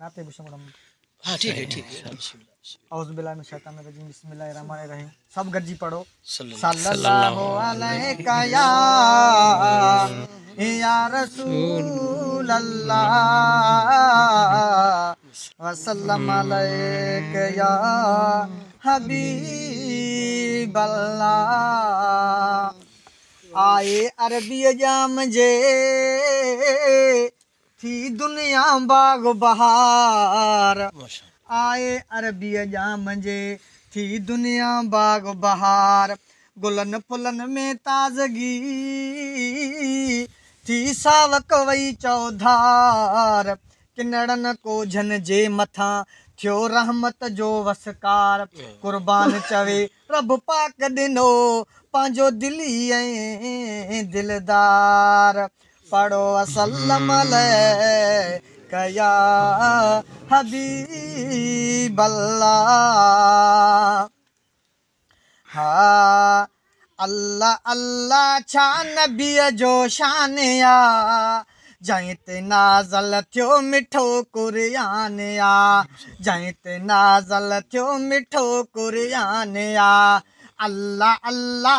नाते बुशम हाँ ठीक है ठीक है बिस्मिल्लाह सब गर्जी पढ़ो सल्लल्लाहु अलैहि या रसूल अल्लाह वसल्लम अलैक या हबीब अल्लाह आए अरबी जाम जे थी दुनिया बाग बहार आए अरबी जा मंझे थी दुनिया बाग बहार गुलन फुलन में ताज़गी थी सावक वही चौधार किनड़न को कोझन जे मथा थियो रहमत जो वसकार कुर्बान चवे रब पाक दिनो पांजो दिली दिलदार बी अलाह छा नबीअ जो शान जाइत नाज़ल थियो मिठो कुरयाना जाइत नाज़ल थियो मिठो कुरयाना اللہ अलाह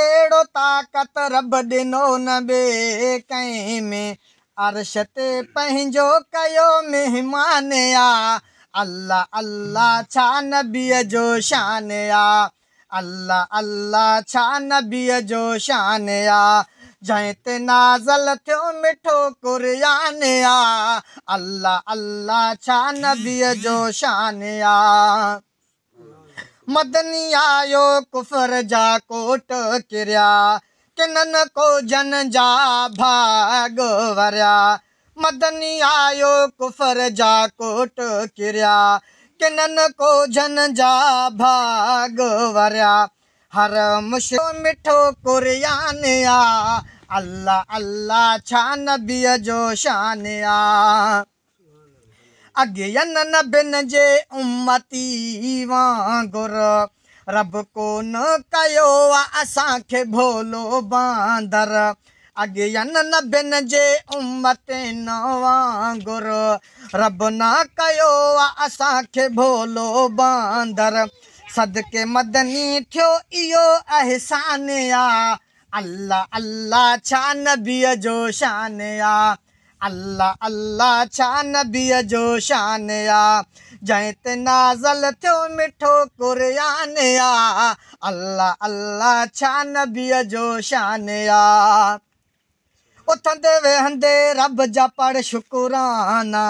अहिड़ो ताक़त रब ॾिनो न ॿिए में अर्श ते पंहिंजो कयो महिमान या अल्लाह अल्लाह छा नबीअ जो शान या अल्लाह अल्लाह छा नबीअ जो शान या जंहिं नाज़ल थियो मिठो कुरान या अल्लाह अल्लाह छा नबीअ जो शान या मदनी आयो कुफर जा कोट किरिया किनन को जन जा भाग वरिया मदनी आयो कुफर जा कोट किरिया किनन को जन जा भाग वरिया हर मुश मिठो कुरियान आ अल्लाह अल्लाह छा नबीअ जो शान आ अगेयन न बिन जे उमती वांगुर रब को न कयो आहे असांखे भोलो बांदर अगेयन न बिन जे उमत न वांगुर रब न कयो आहे असांखे भोलो बांदर सदके मदनी थियो इहो अहसान आहे अलाह अलाह छा नबीअ जो शान आहे अल्लाह अल्लाह छा नबीअ जो शान आहे जंहिं नाज़ल थियो मिठो कुरान आहे अल्लाह अल्लाह छा नबीअ जो शान आहे ਉੱਥਾਂ ਦੇ ਵਹਿੰਦੇ ਰੱਬ ਜਾ ਪੜ ਸ਼ੁਕਰਾਨਾ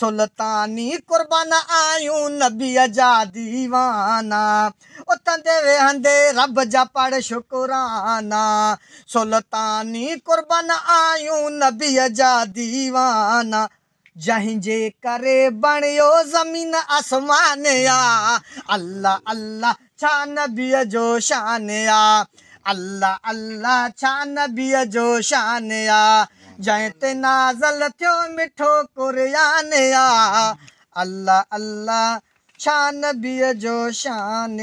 ਸੁਲਤਾਨੀ ਕੁਰਬਾਨ ਆਇਉ ਨਬੀ ਅਜਾ ਦੀਵਾਨਾ ਉੱਥਾਂ ਦੇ ਵਹਿੰਦੇ ਰੱਬ ਜਾ ਪੜ ਸ਼ੁਕਰਾਨਾ ਸੁਲਤਾਨੀ ਕੁਰਬਾਨ ਆਇਉ ਨਬੀ ਅਜਾ ਦੀਵਾਨਾ जहिंजे करे बणियो ज़मीन आसमान या अल्लाह अल्लाह छा नबीअ जो शान या अलाह अलाह जो शान बीअ जंहिं ते नाज़ल थियो मिठो कुरयानाह अलाह नबीअ जो शान